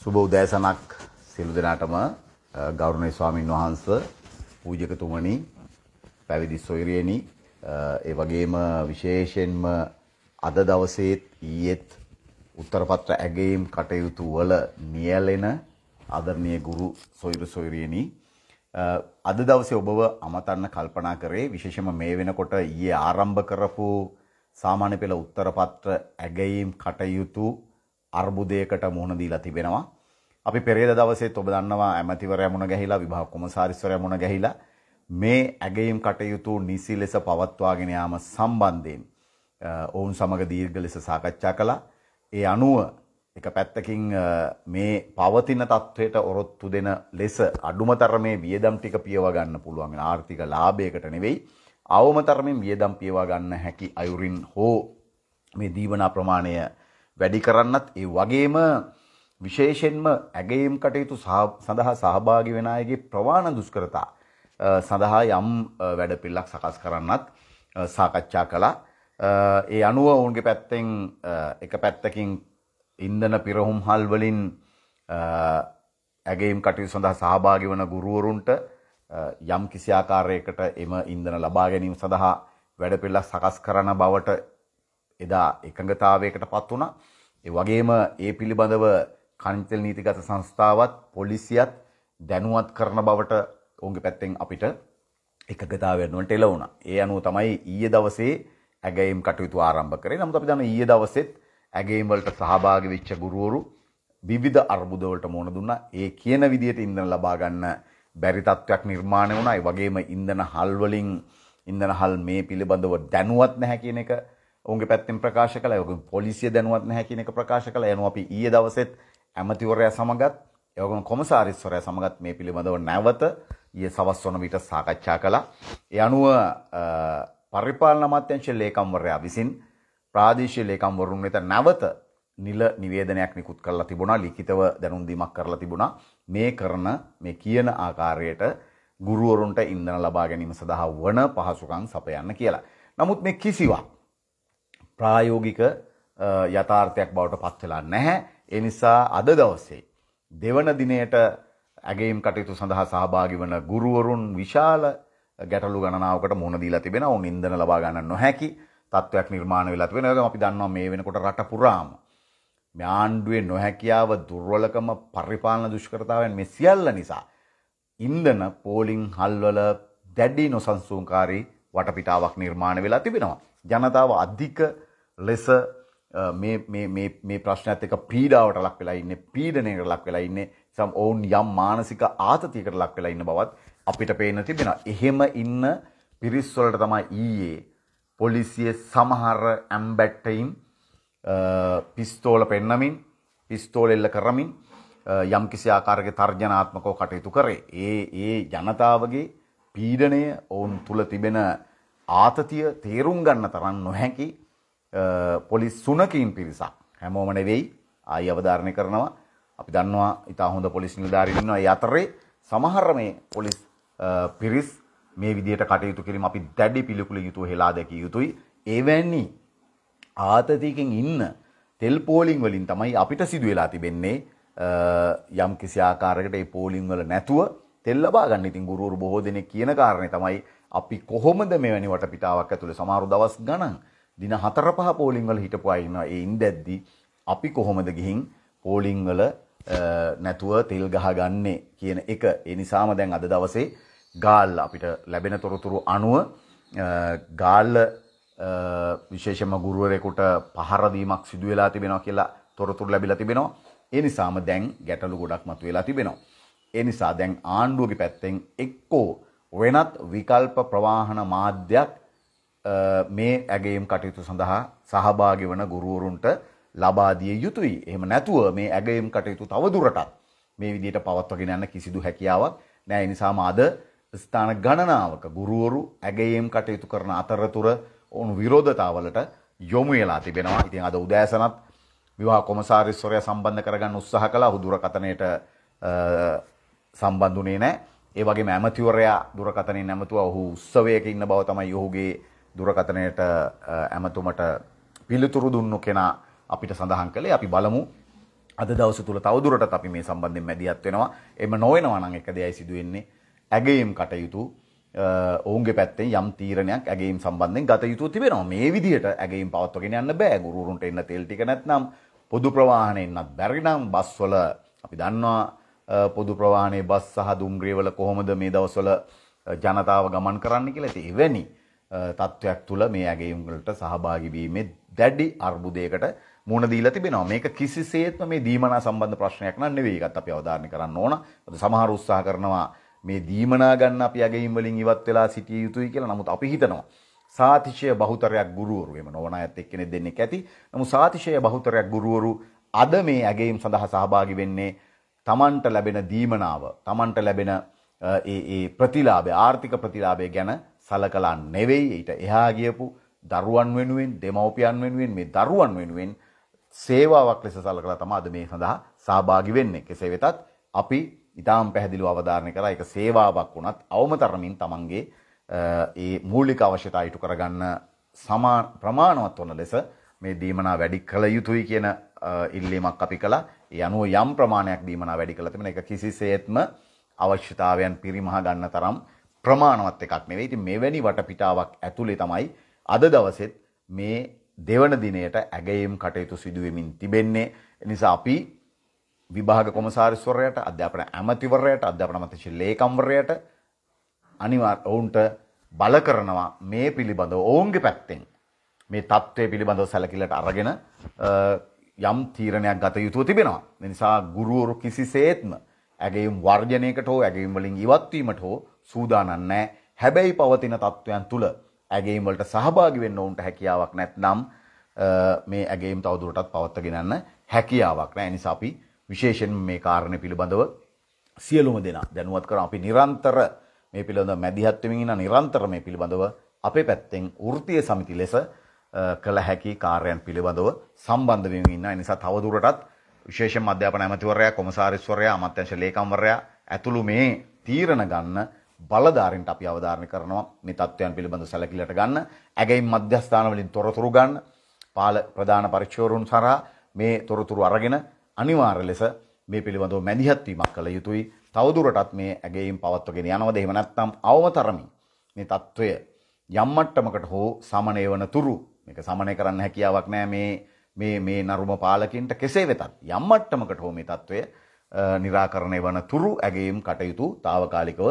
සුබ උදෑසනක් සියලු දෙනාටම ගෞරවනීය ස්වාමින් වහන්සේ පූජකතුමනි පැවිදි සොයරියනි ඒ වගේම විශේෂයෙන්ම අද දවසේත් ඊයේත් උත්තරපත්‍ර ඇගීම් කටයුතු වල නියැලෙන ආදරණීය ගුරු සොයුරු සොයරියනි අද දවසේ ඔබව අමතන්න කල්පනා කරේ විශේෂයෙන්ම මේ වෙනකොට ඊයේ ආරම්භ කරපු සාමාන්‍ය පෙළ උත්තරපත්‍ර ඇගීම් කටයුතු අර්බුදයකට මුහුණ දීලා තිබෙනවා. අපි පෙරේද දවසේත් ඔබ දන්නවා ඇමතිවරයා මුණ ගැහිලා විභාග කොමසාරිස්වරයා මුණ ගැහිලා මේ ඇගයීම් කටයුතු නිසි ලෙස පවත්වාගෙන යාම සම්බන්ධයෙන් ඔවුන් සමග දීර්ඝ ලෙස සාකච්ඡා කළා. ඒ අනුව එක පැත්තකින් මේ පවතින තත්ත්වයට ඔරොත්තු දෙන ලෙස අඩුම තරමේ වියදම් ටික පියව ගන්න පුළුවන් ආර්ථික ලාභයකට නෙවෙයි අවම තරමින් වියදම් පියවා ගන්න හැකි අයුරින් හෝ මේ දීවනා ප්‍රමාණය වැඩි කරන්නත් ඒ වගේම විශේෂයෙන්ම ඇගේම් කටයුතු සඳහා සහභාගි වෙන අයගේ ප්‍රවාණ දුෂ්කරතා සඳහා යම් වැඩපිල්ලක් සකස් කරන්නත් සාකච්ඡා කළා. ඒ අනුව ඔවුන්ගේ පැත්තෙන් එක පැත්තකින් ඉන්ධන පිරහුම් හල් වලින් ඇගේම් කටයුතු සඳහා සහභාගි වන ගුරුවරුන්ට යම් කිසි ආකාරයකට එම ඉන්ධන ලබා ගැනීම සඳහා වැඩපිල්ලක් සකස් කරන බවට එදා එකඟතාවයකට පත් වුණා. ඒ වගේම ඒ පිළිබඳව කානිතෙල් නීතිගත සංස්ථාවත් පොලිසියත් දැනුවත් කරන බවට ඔවුන්ගේ පැත්තෙන් අපිට එකගතාවවෙන්නට එලවුණ. ඒ අනුව තමයි ඊය දවසේ ඇගේම් කටයුතු ආරම්භ කරේ නමුත් අපි දන්න ඊය දවසෙත් ඇගේම්වලට සහභාගි වෙච්ච ගුරුවරු විවිධ අර්බුදවලට මුණ දුන්නා ඒ කියන විදිහට ඉන්ධන ලබා ගන්න බැරි තත්ත්වයක් නිර්මාණය වුණා ඒ වගේම ඉන්ධන හල් වලින් ඉන්ධන හල් මේ පිළිබඳව දැනුවත් නැහැ කියන එක ඔවුන්ගේ පැත්තෙන් ප්‍රකාශ කළා ඒ වගේම පොලිසිය දැනුවත් නැහැ කියන එක ප්‍රකාශ කළා එනවා අපි ඊයේ දවසෙත් ඇමතිවරයා සමගත් ඒවගම කොමසාරිස්වරයා සමගත් මේ පිළිබඳව නැවත ඊයේ සවස් වන විට සාකච්ඡා කළා. ඒ අනුව පරිපාලන අමාත්‍යංශ ලේකම්වරයා විසින් ප්‍රාදේශීය ලේකම්වරුන් වෙත නැවත නිල නිවේදනයක් නිකුත් කරලා තිබුණා ලිඛිතව දැනුම් දීමක් කරලා තිබුණා මේ කරන මේ කියන ආකාරයට ගුරුවරුන්ට ඉන්ධන ලබා ගැනීම සඳහා වන පහසුකම් සපයන්න කියලා. නමුත් මේ කිසිවක් ප්‍රායෝගික යථාර්ථයක් බවට පත් වෙලා නැහැ. ඒ නිසා අද දවසේ දෙවන දිනයට ඇගේම් කටයුතු සඳහා සහභාගි වන ගුරුවරුන් විශාල ගැටලු ගණනාවකට මුහුණ දීලා තිබෙනවා. උන් ඉන්ධන ලබා ගන්න නොහැකි තත්ත්වයක් නිර්මාණය වෙලා තිබෙනවා. ඒක අපි දන්නවා මේ වෙනකොට රට පුරාම ම්‍යාණ්ඩුවේ නොහැකියාව දුර්වලකම පරිපාලන දුෂ්කරතාවයන් මේ සියල්ල නිසා ඉන්ධන පෝලිං හල්වල දැඩි නොසන්සුන්කාරී වටපිටාවක් නිර්මාණය වෙලා තිබෙනවා. ජනතාව අධික ලෙස මේ ප්‍රශ්නත් එක පීඩාවට ලක් වෙලා ඉන්න පීඩනයකට ලක් වෙලා ඉන්නේ සම් ඔවුන් යම් මානසික ආතතියකට ලක් වෙලා ඉන්න බවත් අපිට පේන තිබෙන. එහෙම ඉන්න පිරිස්වලට තමයි ඊයේ පොලිසිය සමහර ඇම්බැට්ටයින් පිස්තෝල පෙන්නමින් පිස්තෝල එල්ල කරමින් යම් කිසි ආකාරක තර්ජනාත්මකව කටයුතු කරේ. ඒ ඒ ජනතාවගේ පීඩනය ඔවුන් තුළ තිබෙන ආතතිය තේරුම් ගන්න තරම් නොහැකි පොලිස් සුනකින් පිරිසක් හැමෝම නෙවෙයි ආයි අවධාරණය කරනවා අපි දන්නවා ඉතා හොඳ පොලිස් නිලධාරීන්නවා ඒ අතරේ සමහර මේ පොලිස් පිරිස් මේ විදිහට කටයුතු කිරීම අපි දැඩි පිළිකුල යුතුව හෙලා දැකිය යුතුයි එවැනි ආතතියකින් ඉන්න තෙල් පෝලිං වලින් තමයි අපිට සිදු වෙලා තිබෙන්නේ යම් කිසි ආකාරයකට ඒ පෝලිං වල නැතුව තෙල් ලබා ගන්න. ඉතින් ගුරුවරු බොහෝ දෙනෙක් කියන කාරණේ තමයි අපි කොහොමද මෙවැනි වටපිටාවක් ඇතුලේ සමහර දවස් ගණන් දින 4 5 පෝලිං වල හිටපු අය ඉන්නවා. ඒ ඉඳද්දි අපි කොහොමද ගිහින් පෝලිං වල නැතුව තෙල් ගහගන්නේ කියන එක. ඒ නිසාම දැන් අද දවසේ ගාල්ල අපිට ලැබෙන තොරතුරු අනුව ගාල්ල විශේෂම ගුරුවරයෙකුට පහර දීමක් සිදු වෙලා තිබෙනවා කියලා තොරතුරු ලැබිලා තිබෙනවා. ඒ නිසාම දැන් ගැටලු ගොඩක් මතුවලා තිබෙනවා. ඒ නිසා දැන් ආණ්ඩුවගේ පැත්තෙන් එක්කෝ වෙනත් විකල්ප ප්‍රවාහන මාධ්‍යයක් මේ ඇගේම් කටයුතු සඳහා සහභාගි වන ගුරුවරුන්ට ලබා දිය යුතුයි. එහෙම නැතුව මේ ඇගේම් කටයුතු තවදුරටත් මේ විදිහට පවත්වාගෙන යන්න කිසිදු හැකියාවක් නැහැ. ඒ නිසාම අද ස්ථාන ගණනාවක ගුරුවරු ඇගේම් කටයුතු කරන අතරතුර ඔවුන් විරෝධතාවලට යොමු වෙලා තිබෙනවා. ඉතින් අද උදෑසනත් විවාහ කොමසාරිස්වරයා සම්බන්ධ කරගන්න උත්සාහ කළා. දුරකථනයට සම්බන්ධුනේ නැහැ. ඒ වගේම ඇමතිවරයා දුරකථනයේ නැමතුව ඔහු උත්සවයක ඉන්න බව තමයි ඔහුගේ දුරකතනයට ඇමතුමට පිළිතුරු දුන්නු කෙනා අපිට සඳහන් කළේ අපි බලමු අද දවස තුළ තවදුරටත් අපි මේ සම්බන්ධයෙන් මැදිහත් වෙනවා. එම නොවනවා නම් එක දෙයයි සිදුවෙන්නේ ඇගයීම් කටයුතු ඔවුන්ගේ පැත්තෙන් යම් තීරණයක් ඇගේම් සම්බන්ධයෙන් ගත යුතු තිබෙනවා. මේ විදිහට ඇගේම් පවත්වගෙන යන්න බෑ. ගුරුවරුන්ට එන්න තෙල් ටික නැත්නම් පොදු ප්‍රවාහනේ එන්නත් බැරි නම් බස්වල අපි දන්නවා පොදු ප්‍රවාහනේ බස් සහ දුම්රියවල කොහොමද මේ දවස්වල ජනතාව ගමන් කරන්න කියලා. ඉතින් එවැනි තත්ත්වයක් තුළ මේ ඇගේුම්ගලට සහභාගි වීමේ දැඩි අර්බුදයකට මුණ දීලා තිබෙනවා. මේක කිසිසේත්ම මේ දීමනා සම්බන්ධ ප්‍රශ්නයක් නන් නෙවෙයි. ඒකත් අපි අවධාරණය කරන්න ඕන. සමහර උත්සාහ කරනවා මේ දීමනා ගන්න අපි ඇගීම් වලින් ඉවත් වෙලා සිටිය යුතුයි කියලා. නමුත් අපි හිතනවා සාතිශය බහුතරයක් ගුරුවරු එම නොවන අයත් එක්කෙනෙක් දෙන්නෙක් ඇති. නමුත් සාතිශය බහුතරයක් ගුරුවරු අද මේ ඇගේම් සඳහා සහභාගි වෙන්නේ තමන්ට ලැබෙන දීමනාව, තමන්ට ලැබෙන ඒ ප්‍රතිලාභය, ආර්ථික ප්‍රතිලාභය ගැන සලකලා නෙවෙයි ඊට එහා ගියපු දරුවන් වෙනුවෙන් දෙමව්පියන් වෙනුවෙන් මේ දරුවන් වෙනුවෙන් සේවාවක් ලෙස සලකලා තමයි අද මේ සඳහා සහභාගී වෙන්නේ. කෙසේ වෙතත් අපි ඊටාම් පැහැදිලිව අවධාරණය කරා ඒක සේවාවක් වුණත් අවමතරමින් Tamange ඒ මූලික අවශ්‍යතා ඉටු කරගන්න සමා ප්‍රමාණවත් වන ලෙස මේ දීමනා වැඩි කළ යුතුයි කියන ඉල්ලීමක් අපි කළා. ඒ අනුව යම් ප්‍රමාණයක් දීමනා වැඩි කළා. එතන ඒක කිසිසේත්ම අවශ්‍යතාවයන් පිරිමහ ගන්න තරම් ප්‍රමාණවත් එකක් නෙවෙයි. ඉතින් මෙවැනි වටපිටාවක් ඇතුලේ තමයි අද දවසෙත් මේ දෙවන දිනයට ඇගයීම් කටයුතු සිදු වෙමින් තිබෙන්නේ. නිසා අපි විභාග කොමසාරිස්වරයාට, අධ්‍යාපන ඇමතිවරයාට, අධ්‍යාපන අමාත්‍ය ලේකම්වරයාට අනිවාර්ය ඔවුන්ට බල කරනවා මේ පිළිබඳව ඔවුන්ගේ පැත්තෙන් මේ தත්ත්වය පිළිබඳව සැලකිල්ලට අරගෙන යම් තීරණයක් ගත යුතුව තිබෙනවා. ඒ නිසා ගුරුවරු කිසිසේත්ම ඇගේම් වර්ජනයකට හෝ ඇගේම් වලින් ඉවත්වීමට හෝ සූදානම් නැහැ. හැබැයි පවතින තත්වයන් තුල ඇගේම් වලට සහභාගී වෙන්න උන්ට හැකියාවක් නැත්නම් මේ ඇගේම් තවදුරටත් පවත්වාගෙන යන්න හැකියාවක් නැහැ. ඒ නිසා අපි විශේෂයෙන් මේ කාරණේ පිළිබඳව සියලුම දෙනා දැනුවත් කරන අපි නිරන්තර මේ පිළිබඳව මැදිහත් වෙමින් ඉන්න නිරන්තර මේ පිළිබඳව අපේ පැත්තෙන් වෘත්තීය සමිති ලෙස කළ හැකි කාර්යයන් පිළිබඳව සම්බන්ධ වෙමින් ඉන්න නිසා තවදුරටත් විශේෂ අධ්‍යාපන ඇමතිවරයා කොමසාරිස්වරයා අමත්‍යංශ ලේකම්වරයා ඇතුළු මේ තීරණ ගන්න බලධාරින්ට අපි අවධාරණය කරනවා මේ තත්ත්වයන් පිළිබඳ සැලකිල්ලට ගන්න ඇගැයිම් මධ්‍යස්ථාන වලින් තොරතුරු ගන්න පාල ප්‍රධාන පරීක්ෂකවරුන් සරහා මේ තොරතුරු අරගෙන අනිවාර්ය ලෙස මේ පිළිබඳව මැදිහත් වීමක් කළ යුතුයි තවදුරටත් මේ ඇගැයිම් පවත්වගෙන යනවද එහෙම නැත්නම් අවම තරමින් මේ తত্ত্বය යම් මට්ටමකට හෝ සමනය වන තුරු මේක සමනය කරන්න හැකියාවක් නැහැ මේ මේ මේ නරුම පාලකින්ට කෙසේ වෙතත් යම් මට්ටමකට හෝ මේ తত্ত্বය निराකරණය වන තුරු ඇගේම් කටයුතු తాවකාලිකව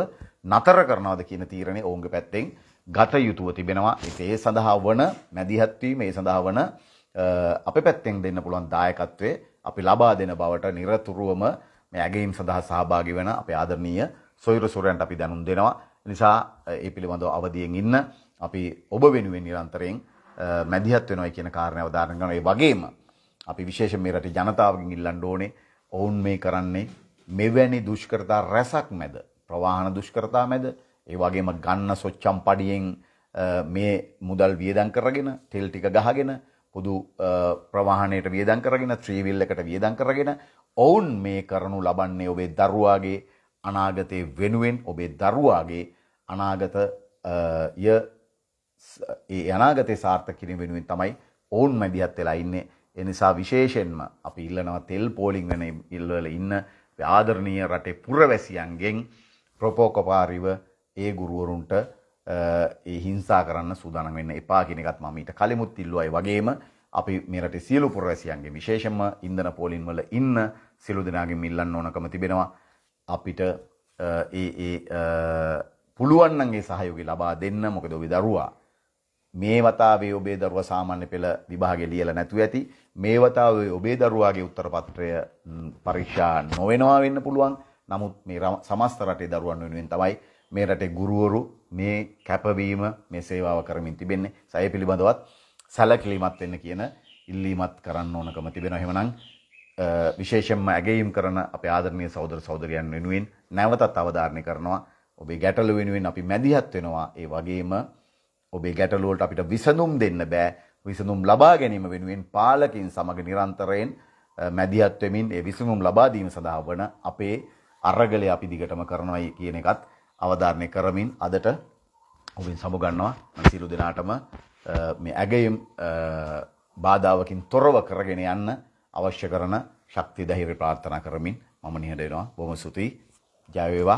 නතර කරනවද කියන තීරණය ඔවුන්ගේ පැත්තෙන් ගත යුතුව තිබෙනවා. ඒ සඳහා වන මැදිහත් වීම ඒ සඳහා වන අපේ පැත්තෙන් දෙන්න පුළුවන් දායකත්වයේ අපි ලබා දෙන බවට নিরතුරුවම මේ ඇගේම් සඳහා සහභාගී වෙන අපේ ආදරණීය සොයුරසොරයන්ට අපි දැනුම් දෙනවා. නිසා ඒ පිළිබඳව අවදියෙන් ඉන්න අපි ඔබ වෙනුවෙන් නිරන්තරයෙන් මැදිහත් වෙනවා කියන කාරණාව දාරණ කරනවා. ඒ වගේම අපි විශේෂයෙන් මේ රටේ ජනතාවගෙන් ඉල්ලන්න ඕනේ ඔවුන් මේ කරන්නේ මෙවැනි දුෂ්කරතා රැසක් මැද ප්‍රවාහන දුෂ්කරතා මැද ඒ වගේම ගන්න සොච්චම් පඩියෙන් මේ මුදල් වියදම් කරගෙන තෙල් ටික ගහගෙන පොදු ප්‍රවාහණයට වියදම් කරගෙන ත්‍රීවිල් එකට වියදම් කරගෙන ඔවුන් මේ කරනු ලබන්නේ ඔබේ දරුවාගේ අනාගතයේ වෙනුවෙන් ඔබේ දරුවාගේ අනාගතය ඒ යනාගතය සාර්ථ කිරීම වෙනුවෙන් තමයි ඔවුන් මැදිහත් වෙලා ඉන්නේ එනිසා විශේෂෙන්ම අපි ඉල්ලනවා තෙල් පෝලිං වෙන ඉල්වල ඉන්න ආදරණීය රටේ පුරවැසියන්ගෙන් ප්‍රපෝකපාරිව ඒ ගුරුවරුන්ට ඒ හිංසා කරන්න සූදානම් වෙන්න එපා කියන එකත් මම ඊට කලිමුත් ඉල්ලුවයි වගේම අපි මේ රටේ සියලු පුරවැසියන්ගේ විශේෂම ඉන්ධන පෝලින් වල ඉන්න සියලු දෙනාගෙන් ඉල්ලන්න ඕනකම තිබෙනවා අපිට ඒ ඒ පුළුවන් නම් ඒ සහයෝගය ලබා දෙන්න මොකද ඔබේ දරුවා මේ වතාවේ ඔබේ දරුවා සාමාන්‍ය පෙළ විභාගේ ලියලා නැතුව ඇති. මේ වතාවේ ඔබේ දරුවාගේ උත්තර පත්‍රය පරීක්ෂා නොවෙනවා වෙන්න පුළුවන්. නමුත් මේ සමස්ත රටේ දරුවන් වෙනුවෙන් තමයි මේ රටේ ගුරුවරු මේ කැපවීම මේ සේවාව කරමින් තිබෙන්නේ. සය පිළිබඳවත් සැලකිලිමත් වෙන්න කියන ඉල්ලීමත් කරන්න ඕනකම තිබෙනවා. එහෙමනම් විශේෂයෙන්ම ඇගයීම් කරන අපේ ආදරණීය සහෝදර සහෝදරියන් වෙනුවෙන් නැවතත් අවධාරණය කරනවා. ඔබේ ගැටලු වෙනුවෙන් අපි මැදිහත් වෙනවා. ඒ වගේම ඔබේ ගැටලුවලට අපිට විසඳුම් දෙන්න බෑ විසඳුම් ලබා ගැනීම වෙනුවෙන් පාලකින් සමග නිරන්තරයෙන් මැදිහත් වෙමින් ඒ විසඳුම් ලබා දීම සඳහා වන අපේ අරගලය අපි දිගටම කරනවායි කියන එකත් අවධාරණය කරමින් අදට ඔබෙන් සමුගන්නවා සියලු දෙනාටම මේ ඇගයම් බාධාවකින් තොරව කරගෙන යන්න අවශ්‍ය කරන ශක්තිය ධෛර්ය ප්‍රාර්ථනා කරමින් මම නිහඬ වෙනවා බොහොම ස්තුතියි ජය වේවා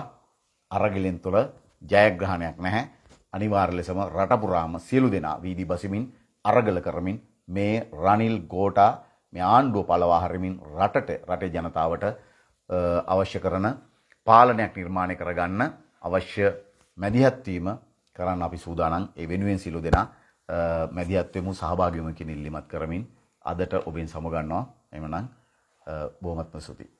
අරගලෙන් තුළ ජයග්‍රහණයක් නැහැ අනිවාර්ය ලෙසම රට පුරාම සියලු දෙනා වීදි බසිමින් අරගල කරමින් මේ රනිල් ගෝටා මේ ආණ්ඩුව පළවා හරිමින් රටට රටේ ජනතාවට අවශ්‍ය කරන පාලනයක් නිර්මාණය කරගන්න අවශ්‍ය මැදිහත්වීම කරන්න අපි සූදානම් ඒ වෙනුවෙන් සිලු දෙනා මැදිහත්වමු සහභාගිවම කිනිල්ලිමත් කරමින් අදට ඔබෙන් සමගන්නවා එමනම් බොහොමත්ම සුතියි